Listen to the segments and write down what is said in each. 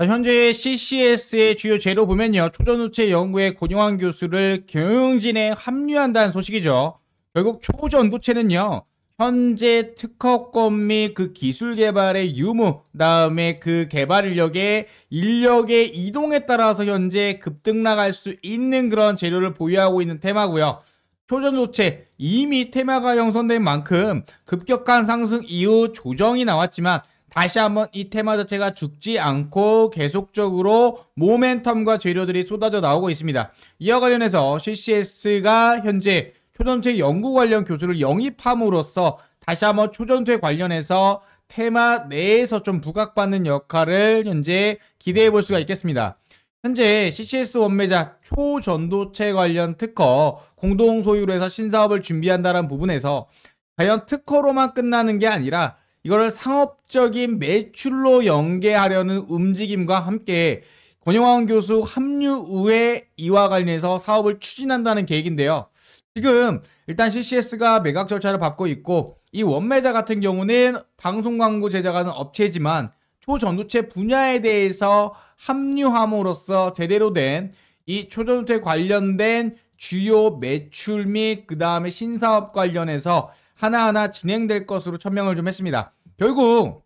현재 CCS의 주요 제로 보면요. 초전우체 연구의 권용환 교수를 경영진에 합류한다는 소식이죠. 결국 초전도체는요. 현재 특허권 및 그 기술 개발의 유무, 다음에 그 개발 인력의 인력의 이동에 따라서 현재 급등 나갈 수 있는 그런 재료를 보유하고 있는 테마고요. 초전도체 이미 테마가 형성된 만큼 급격한 상승 이후 조정이 나왔지만 다시 한번 이 테마 자체가 죽지 않고 계속적으로 모멘텀과 재료들이 쏟아져 나오고 있습니다. 이와 관련해서 CCS가 현재 초전투의 연구 관련 교수를 영입함으로써 다시 한번 초전투에 관련해서 테마 내에서 좀 부각받는 역할을 현재 기대해 볼 수가 있겠습니다. 현재 CCS 원매자 초전도체 관련 특허 공동 소유로 해서 신사업을 준비한다는 부분에서 과연 특허로만 끝나는 게 아니라 이거를 상업적인 매출로 연계하려는 움직임과 함께 권영환 교수 합류 후에 이와 관련해서 사업을 추진한다는 계획인데요. 지금 일단 CCS가 매각 절차를 밟고 있고 이 원매자 같은 경우는 방송 광고 제작하는 업체지만 초전도체 분야에 대해서 합류함으로써 제대로 된 이 초전도체 관련된 주요 매출 및 그 다음에 신사업 관련해서 하나하나 진행될 것으로 천명을 좀 했습니다. 결국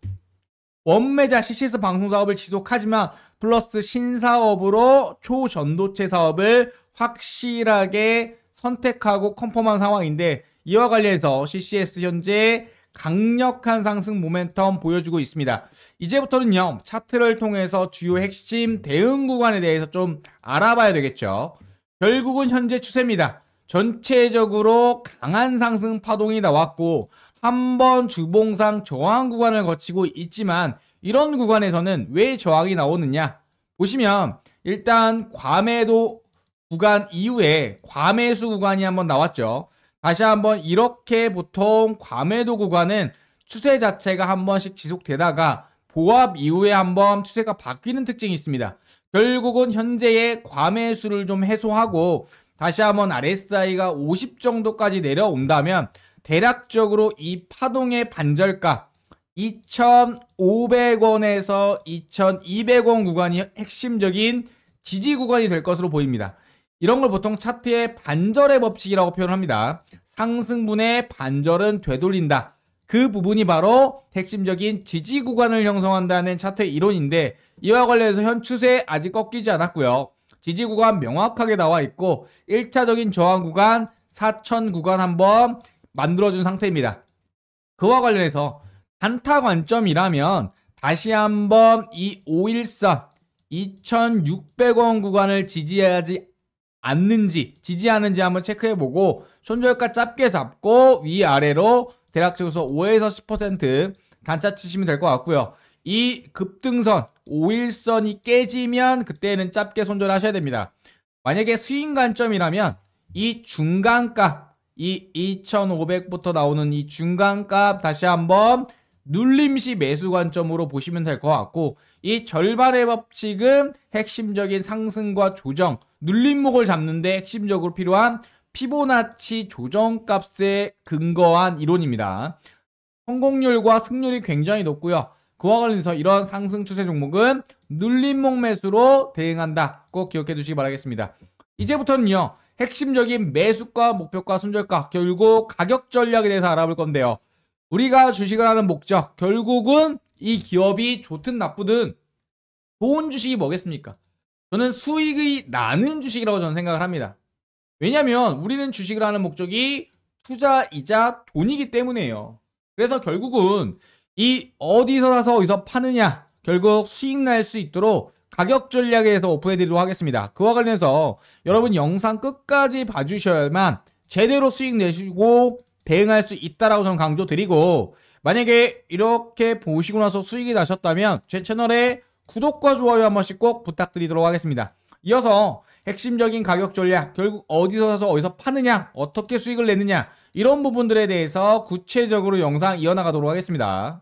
원매자 CCS 방송 사업을 지속하지만 플러스 신사업으로 초전도체 사업을 확실하게 선택하고 컨펌한 상황인데 이와 관련해서 CCS 현재 강력한 상승 모멘텀 보여주고 있습니다. 이제부터는요, 차트를 통해서 주요 핵심 대응 구간에 대해서 좀 알아봐야 되겠죠. 결국은 현재 추세입니다. 전체적으로 강한 상승 파동이 나왔고, 한번 주봉상 저항 구간을 거치고 있지만 이런 구간에서는 왜 저항이 나오느냐 보시면 일단 과매도 구간 이후에 과매수 구간이 한번 나왔죠 다시 한번 이렇게 보통 과매도 구간은 추세 자체가 한 번씩 지속되다가 보합 이후에 한번 추세가 바뀌는 특징이 있습니다 결국은 현재의 과매수를 좀 해소하고 다시 한번 RSI가 50 정도까지 내려온다면 대략적으로 이 파동의 반절가 2,500원에서 2,200원 구간이 핵심적인 지지 구간이 될 것으로 보입니다. 이런 걸 보통 차트의 반절의 법칙이라고 표현합니다. 상승분의 반절은 되돌린다. 그 부분이 바로 핵심적인 지지 구간을 형성한다는 차트의 이론인데 이와 관련해서 현 추세 아직 꺾이지 않았고요. 지지 구간 명확하게 나와 있고 1차적인 저항 구간 4천 구간 한번 만들어준 상태입니다. 그와 관련해서 단타 관점이라면 다시 한번 이 5일선 2600원 구간을 지지하지 않는지 지지하는지 한번 체크해보고 손절가 짧게 잡고 위아래로 대략 적으로 5에서 10% 단차 치시면 될 것 같고요. 이 급등선 5일선이 깨지면 그때는 짧게 손절하셔야 됩니다. 만약에 수익 관점이라면 이 중간가 이 2500부터 나오는 이 중간값 다시 한번 눌림시 매수 관점으로 보시면 될 것 같고 이 절반의 법칙은 핵심적인 상승과 조정, 눌림목을 잡는데 핵심적으로 필요한 피보나치 조정값에 근거한 이론입니다. 성공률과 승률이 굉장히 높고요. 그와 관련해서 이런 상승 추세 종목은 눌림목 매수로 대응한다. 꼭 기억해 두시기 바라겠습니다. 이제부터는요. 핵심적인 매수가, 목표가, 손절가, 결국 가격 전략에 대해서 알아볼 건데요. 우리가 주식을 하는 목적, 결국은 이 기업이 좋든 나쁘든 좋은 주식이 뭐겠습니까? 저는 수익이 나는 주식이라고 저는 생각을 합니다. 왜냐면 하 우리는 주식을 하는 목적이 투자이자 돈이기 때문에요. 그래서 결국은 이 어디서 사서 어디서 파느냐 결국 수익 날 수 있도록 가격 전략에 서 오픈해드리도록 하겠습니다. 그와 관련해서 여러분 영상 끝까지 봐주셔야만 제대로 수익 내시고 대응할 수 있다라고 저는 강조드리고 만약에 이렇게 보시고 나서 수익이 나셨다면 제 채널에 구독과 좋아요 한 번씩 꼭 부탁드리도록 하겠습니다. 이어서 핵심적인 가격 전략, 결국 어디서 사서 어디서 파느냐, 어떻게 수익을 내느냐 이런 부분들에 대해서 구체적으로 영상 이어나가도록 하겠습니다.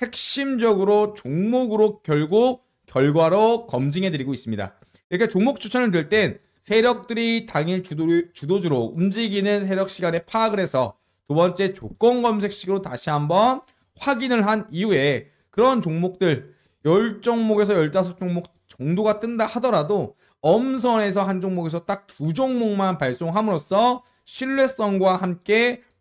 핵심적으로 종목으로 결국 결과로 검증해 드리고 있습니다. 그러니까 종목 추천을 될땐 세력들이 당일 주도, 주로 움직이는 세력 시간에 파악을 해서 두 번째 조건 검색식으로 다시 한번 확인을 한 이후에 그런 종목들 10종목에서 15종목 정도가 뜬다 하더라도 엄선해서한 종목에서 딱 두 종목만 발송함으로써 신뢰성과 함께